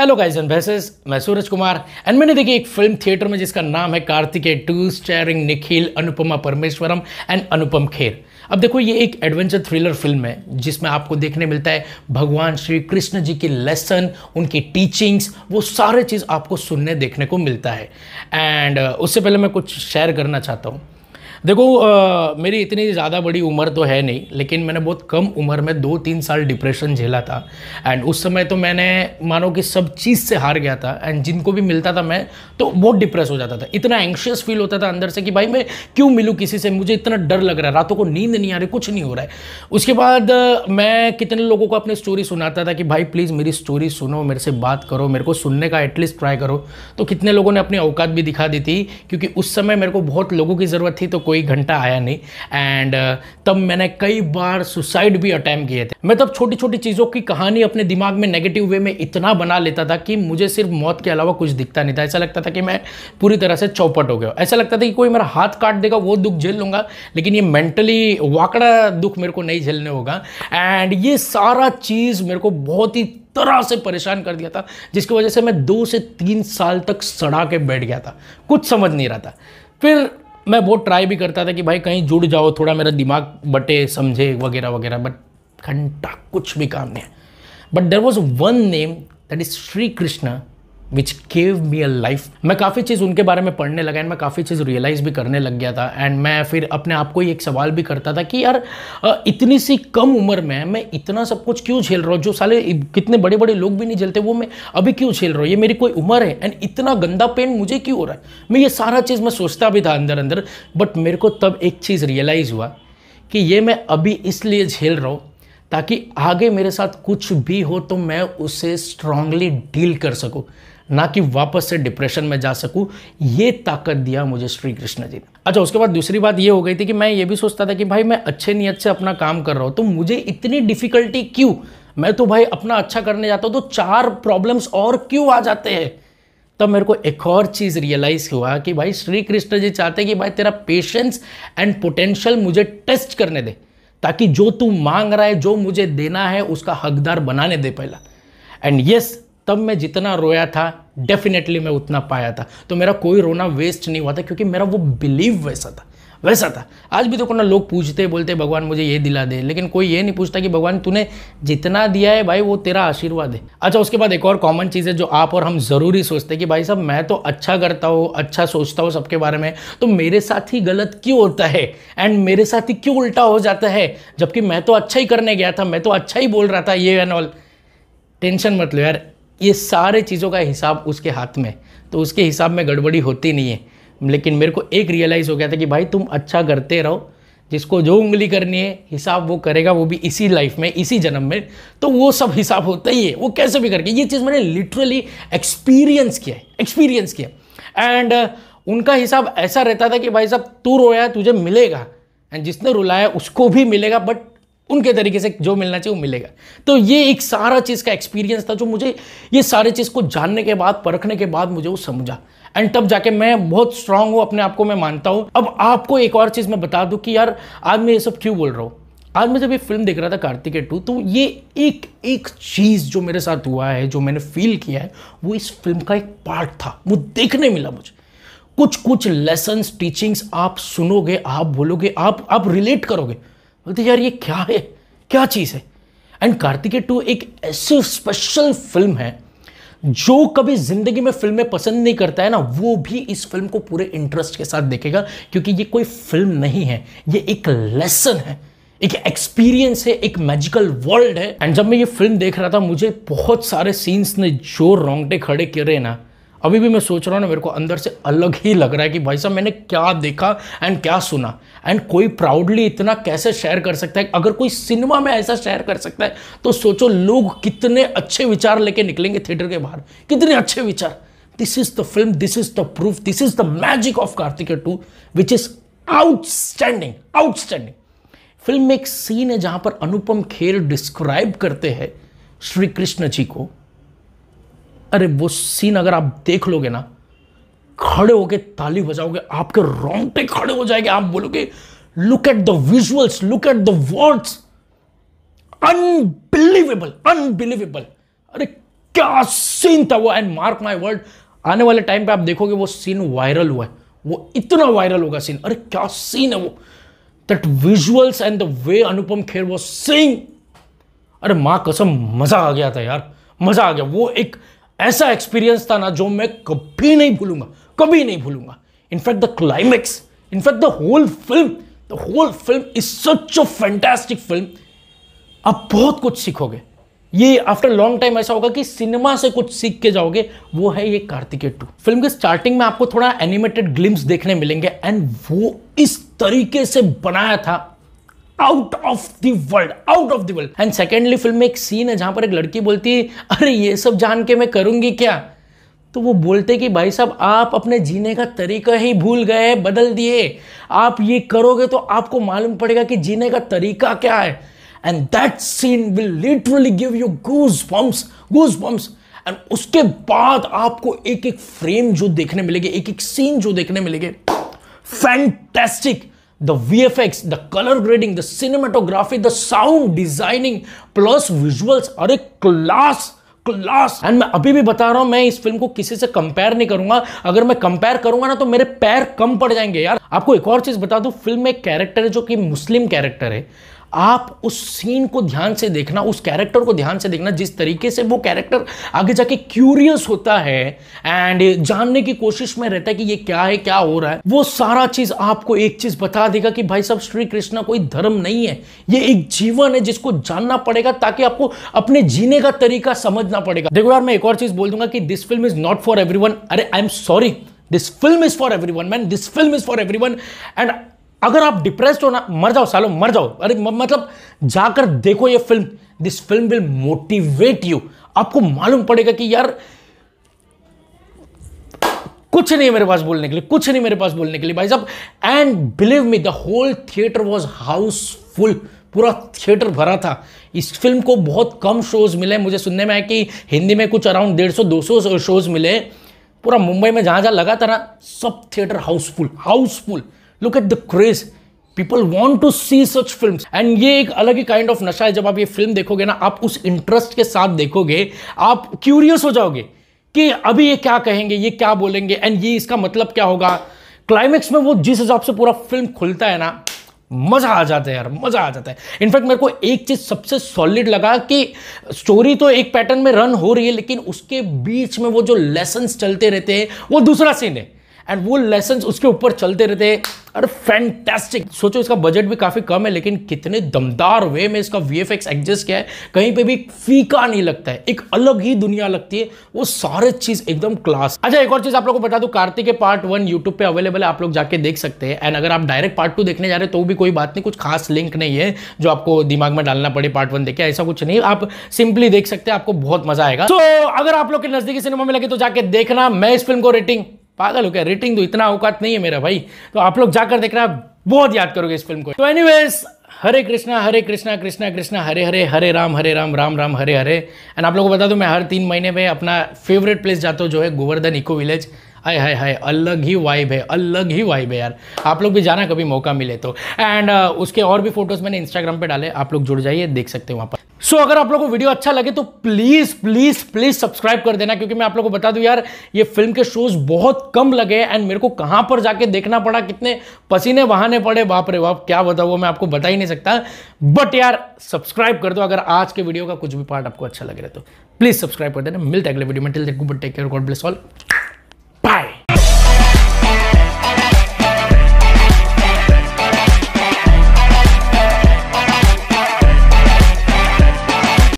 hello guys and भैसेस मैं सूरज Kumar and मैंने देखी एक फिल्म थिएटर में जिसका नाम है Karthikeya two starring Nikhil Anupama Parameswaran and Anupam Kher अब देखो ये एक एडवेंचर थ्रिलर फिल्म है जिसमें आपको देखने मिलता है भगवान श्री कृष्ण जी के लेसन उनकी टीचिंग्स वो सारे चीज़ आपको सुनने देखने को मिलता है एंड उससे पहले मैं कुछ शेयर करना चाहता हूँ देखो आ, मेरी इतनी ज़्यादा बड़ी उम्र तो है नहीं लेकिन मैंने बहुत कम उम्र में दो तीन साल डिप्रेशन झेला था एंड उस समय तो मैंने मानो कि सब चीज़ से हार गया था एंड जिनको भी मिलता था मैं तो बहुत डिप्रेस हो जाता था इतना एंक्शियस फील होता था अंदर से कि भाई मैं क्यों मिलूँ किसी से मुझे इतना डर लग रहा है रातों को नींद नहीं आ रही कुछ नहीं हो रहा है उसके बाद मैं कितने लोगों को अपनी स्टोरी सुनाता था कि भाई प्लीज़ मेरी स्टोरी सुनो मेरे से बात करो मेरे को सुनने का एटलीस्ट ट्राई करो तो कितने लोगों ने अपनी औकात भी दिखा दी थी क्योंकि उस समय मेरे को बहुत लोगों की ज़रूरत थी तो कोई घंटा आया नहीं एंड uh, तब मैंने कई बार सुसाइड भी अटैम्प किए थे मैं तब छोटी छोटी चीज़ों की कहानी अपने दिमाग में नेगेटिव वे में इतना बना लेता था कि मुझे सिर्फ मौत के अलावा कुछ दिखता नहीं था ऐसा लगता था कि मैं पूरी तरह से चौपट हो गया ऐसा लगता था कि कोई मेरा हाथ काट देगा वो दुख झेल लूँगा लेकिन ये मेंटली वाकड़ा दुख मेरे को नहीं झेलने होगा एंड ये सारा चीज़ मेरे को बहुत ही तरह से परेशान कर दिया था जिसकी वजह से मैं दो से तीन साल तक सड़ा के बैठ गया था कुछ समझ नहीं रहा था फिर मैं बहुत ट्राई भी करता था कि भाई कहीं जुड़ जाओ थोड़ा मेरा दिमाग बटे समझे वगैरह वगैरह बट घंटा कुछ भी काम नहीं है but there was one name that is Shri Krishna which gave me a life मैं काफ़ी चीज़ उनके बारे में पढ़ने लगा एंड मैं काफ़ी चीज़ रियलाइज़ भी करने लग गया था एंड मैं फिर अपने आप को ही एक सवाल भी करता था कि यार इतनी सी कम उम्र में मैं इतना सब कुछ क्यों झेल रहा हूँ जो साले कितने बड़े बड़े लोग भी नहीं झेलते वो मैं अभी क्यों झेल रहा हूँ ये मेरी कोई उम्र है एंड इतना गंदा पेन मुझे क्यों हो रहा है मैं ये सारा चीज़ मैं सोचता भी था अंदर अंदर बट मेरे को तब एक चीज़ रियलाइज़ हुआ कि ये मैं अभी इसलिए झेल रहा हूँ ताकि आगे मेरे साथ कुछ भी हो तो मैं उसे स्ट्रांगली डील कर सकूं ना कि वापस से डिप्रेशन में जा सकूं ये ताकत दिया मुझे श्री कृष्ण जी ने अच्छा उसके बाद दूसरी बात ये हो गई थी कि मैं ये भी सोचता था कि भाई मैं अच्छे नियत से अपना काम कर रहा हूँ तो मुझे इतनी डिफिकल्टी क्यों मैं तो भाई अपना अच्छा करने जाता हूँ तो चार प्रॉब्लम्स और क्यों आ जाते हैं तब तो मेरे को एक और चीज़ रियलाइज़ हुआ कि भाई श्री कृष्ण जी चाहते कि भाई तेरा पेशेंस एंड पोटेंशियल मुझे टेस्ट करने दे ताकि जो तू मांग रहा है जो मुझे देना है उसका हकदार बनाने दे पहला एंड यस तब मैं जितना रोया था डेफिनेटली मैं उतना पाया था तो मेरा कोई रोना वेस्ट नहीं हुआ था क्योंकि मेरा वो बिलीव वैसा था वैसा था आज भी देखो ना लोग पूछते बोलते भगवान मुझे ये दिला दे लेकिन कोई ये नहीं पूछता कि भगवान तूने जितना दिया है भाई वो तेरा आशीर्वाद है अच्छा उसके बाद एक और कॉमन चीज़ है जो आप और हम ज़रूरी सोचते हैं कि भाई साहब मैं तो अच्छा करता हूँ अच्छा सोचता हूँ सबके बारे में तो मेरे साथ ही गलत क्यों होता है एंड मेरे साथ ही क्यों उल्टा हो जाता है जबकि मैं तो अच्छा ही करने गया था मैं तो अच्छा ही बोल रहा था ये एंड ऑल टेंशन मत लो यार ये सारे चीज़ों का हिसाब उसके हाथ में तो उसके हिसाब में गड़बड़ी होती नहीं है लेकिन मेरे को एक रियलाइज़ हो गया था कि भाई तुम अच्छा करते रहो जिसको जो उंगली करनी है हिसाब वो करेगा वो भी इसी लाइफ में इसी जन्म में तो वो सब हिसाब होता ही है वो कैसे भी करके ये चीज़ मैंने लिटरली एक्सपीरियंस किया है एक्सपीरियंस किया एंड uh, उनका हिसाब ऐसा रहता था कि भाई साहब तू रोया तुझे मिलेगा एंड जिसने रुलाया उसको भी मिलेगा बट उनके तरीके से जो मिलना चाहिए वो मिलेगा तो ये एक सारा चीज़ का एक्सपीरियंस था जो मुझे ये सारी चीज़ को जानने के बाद परखने के बाद मुझे वो समझा एंड तब जाके मैं बहुत स्ट्रांग हूँ अपने आप को मैं मानता हूँ अब आपको एक और चीज़ मैं बता दूँ कि यार आज मैं ये सब क्यों बोल रहा हूँ आज मैं जब ये फिल्म देख रहा था कार्तिक टू तो ये एक एक चीज़ जो मेरे साथ हुआ है जो मैंने फील किया है वो इस फिल्म का एक पार्ट था वो देखने मिला मुझे कुछ कुछ लेसन्स टीचिंग्स आप सुनोगे आप बोलोगे आप आप रिलेट करोगे बोलते यार ये क्या है क्या चीज़ है एंड कार्तिके टू एक ऐसी स्पेशल फिल्म है जो कभी ज़िंदगी में फिल्में पसंद नहीं करता है ना वो भी इस फिल्म को पूरे इंटरेस्ट के साथ देखेगा क्योंकि ये कोई फिल्म नहीं है ये एक लेसन है एक एक्सपीरियंस है एक मैजिकल वर्ल्ड है एंड जब मैं ये फिल्म देख रहा था मुझे बहुत सारे सीन्स ने जो रोंगटे खड़े किए ना अभी भी मैं सोच रहा हूँ ना मेरे को अंदर से अलग ही लग रहा है कि भाई साहब मैंने क्या देखा एंड क्या सुना एंड कोई प्राउडली इतना कैसे शेयर कर सकता है अगर कोई सिनेमा में ऐसा शेयर कर सकता है तो सोचो लोग कितने अच्छे विचार लेके निकलेंगे थिएटर के बाहर कितने अच्छे विचार this is the film this is the proof this is the magic of Karthikeya two which is outstanding outstanding film में एक सीन है जहाँ पर अनुपम खेर डिस्क्राइब करते हैं श्री कृष्ण जी को अरे वो सीन अगर आप देख लोगे ना खड़े होके ताली बजाओगे आपके रोंगटे खड़े हो जाएंगे आप बोलोगे look at the visuals look at the words unbelievable unbelievable अरे क्या सीन था वो एंड मार्क माय वर्ड आने वाले टाइम पे आप देखोगे वो सीन वायरल हुआ है वो इतना वायरल होगा सीन अरे क्या सीन है वो that visuals and the way Anupam Kher वो सीन अरे माँ कसम मज़ा आ गया था यार मज़ा आ गया वो एक ऐसा एक्सपीरियंस था ना जो मैं कभी नहीं भूलूंगा कभी नहीं भूलूंगा in fact the climax in fact the whole film the whole film is such a fantastic film आप बहुत कुछ सीखोगे ये आफ्टर लॉन्ग टाइम ऐसा होगा कि सिनेमा से कुछ सीख के जाओगे वो है ये कार्तिकेय टू फिल्म के स्टार्टिंग में आपको थोड़ा एनिमेटेड ग्लिम्स देखने मिलेंगे एंड वो इस तरीके से बनाया था out of the world out of the world and secondly film में एक सीन है जहां पर एक लड़की बोलती है अरे ये सब जान के मैं करूंगी क्या तो वो बोलते कि भाई साहब आप अपने जीने का तरीका ही भूल गए हैं बदल दिए आप ये करोगे तो आपको मालूम पड़ेगा कि जीने का तरीका क्या है and that scene will literally give you goose bumps goose bumps and उसके बाद आपको एक एक फ्रेम जो देखने मिलेगी एक एक सीन जो देखने मिलेगी fantastic the VFX, the color grading, the cinematography, the sound designing plus visuals are a class class and मैं अभी भी बता रहा हूं मैं इस फिल्म को किसी से कंपेयर नहीं करूंगा अगर मैं कंपेयर करूंगा ना तो मेरे पैर कम पड़ जाएंगे यार आपको एक और चीज बता दूं फिल्म में एक कैरेक्टर है जो कि मुस्लिम कैरेक्टर है आप उस सीन को ध्यान से देखना उस कैरेक्टर को ध्यान से देखना जिस तरीके से वो कैरेक्टर आगे जाके क्यूरियस होता है एंड जानने की कोशिश में रहता है कि ये क्या है क्या हो रहा है वो सारा चीज आपको एक चीज बता देगा कि भाई साहब श्री कृष्ण कोई धर्म नहीं है ये एक जीवन है जिसको जानना पड़ेगा ताकि आपको अपने जीने का तरीका समझना पड़ेगा देखो यार मैं एक और चीज बोल दूंगा कि this film is not for every अरे I am sorry this film is for everyone man this film is for everyone and अगर आप डिप्रेस्ड हो ना मर जाओ सालो मर जाओ अरे मतलब जाकर देखो ये film this film will motivate you आपको मालूम पड़ेगा कि यार कुछ नहीं मेरे पास बोलने के लिए कुछ नहीं मेरे पास बोलने के लिए भाई साहब and believe me the whole theatre was housefull पूरा थिएटर भरा था इस फिल्म को बहुत कम शोज मिले मुझे सुनने में आया कि हिंदी में कुछ अराउंड डेढ़ सौ दो सौ शोज मिले पूरा मुंबई में जहाँ जहाँ लगा था ना सब theatre housefull housefull look at the craze people want to see such film and ये एक अलग ही काइंड ऑफ नशा है जब आप ये फिल्म देखोगे ना आप उस इंटरेस्ट के साथ देखोगे आप क्यूरियस हो जाओगे कि अभी ये क्या कहेंगे ये क्या बोलेंगे एंड ये इसका मतलब क्या होगा क्लाइमेक्स में वो जिस हिसाब से पूरा फिल्म खुलता है ना मज़ा आ जाता है यार मज़ा आ जाता है इनफैक्ट मेरे को एक चीज़ सबसे सॉलिड लगा कि स्टोरी तो एक पैटर्न में रन हो रही है लेकिन उसके बीच में वो जो लेसन चलते रहते हैं वो दूसरा सीन है एंड वो लेसन उसके ऊपर चलते रहते अरे फैंटेस्टिक सोचो इसका बजट भी काफ़ी कम है लेकिन कितने दमदार वे में इसका वी एफ एडजस्ट किया है कहीं पे भी फीका नहीं लगता है एक अलग ही दुनिया लगती है वो सारे चीज़ एकदम क्लास अच्छा एक और चीज़ आप लोगों को बता दू कार्तिक के पार्ट वन यूट्यूब पे अवेलेबल है आप लोग जाके देख सकते हैं एंड अगर आप डायरेक्ट पार्ट टू देखने जा रहे तो भी कोई बात नहीं कुछ खास लिंक नहीं है जो आपको दिमाग में डालना पड़े पार्ट वन देखे ऐसा कुछ नहीं आप सिंपली देख सकते हैं आपको बहुत मजा आएगा तो अगर आप लोग के नज़दीकी सिनेमा में लगे तो जाके देखना मैं इस फिल्म को रेटिंग पागल हो गया रेटिंग तो इतना औकात नहीं है मेरा भाई तो आप लोग जाकर देखना बहुत याद करोगे इस फिल्म को तो एनी हरे कृष्णा हरे कृष्णा कृष्णा कृष्णा हरे हरे हरे राम हरे राम राम राम हरे हरे एंड आप लोगों को बता दूं मैं हर तीन महीने में अपना फेवरेट प्लेस जाता हूँ जो है गोवर्धन इको विलेज हाय हाय हाय अलग ही वाइब है अलग ही वाइब है यार आप लोग भी जाना कभी मौका मिले तो एंड uh, उसके और भी फोटोज़ मैंने इंस्टाग्राम पे डाले आप लोग जुड़ जाइए देख सकते हो वहाँ पर सो so, अगर आप लोगों को वीडियो अच्छा लगे तो प्लीज़ प्लीज़ प्लीज़ सब्सक्राइब कर देना क्योंकि मैं आप लोगों को बता दूं यार ये फिल्म के शोज बहुत कम लगे एंड मेरे को कहां पर जाके देखना पड़ा कितने पसीने बहाने पड़े बाप रे बाप क्या बताओ वो मैं आपको बता ही नहीं सकता बट यार सब्सक्राइब कर दो अगर आज के वीडियो का कुछ भी पार्ट आपको अच्छा लग रहा है तो प्लीज़ सब्सक्राइब कर देना मिलते अगले वीडियो में till take care God bless all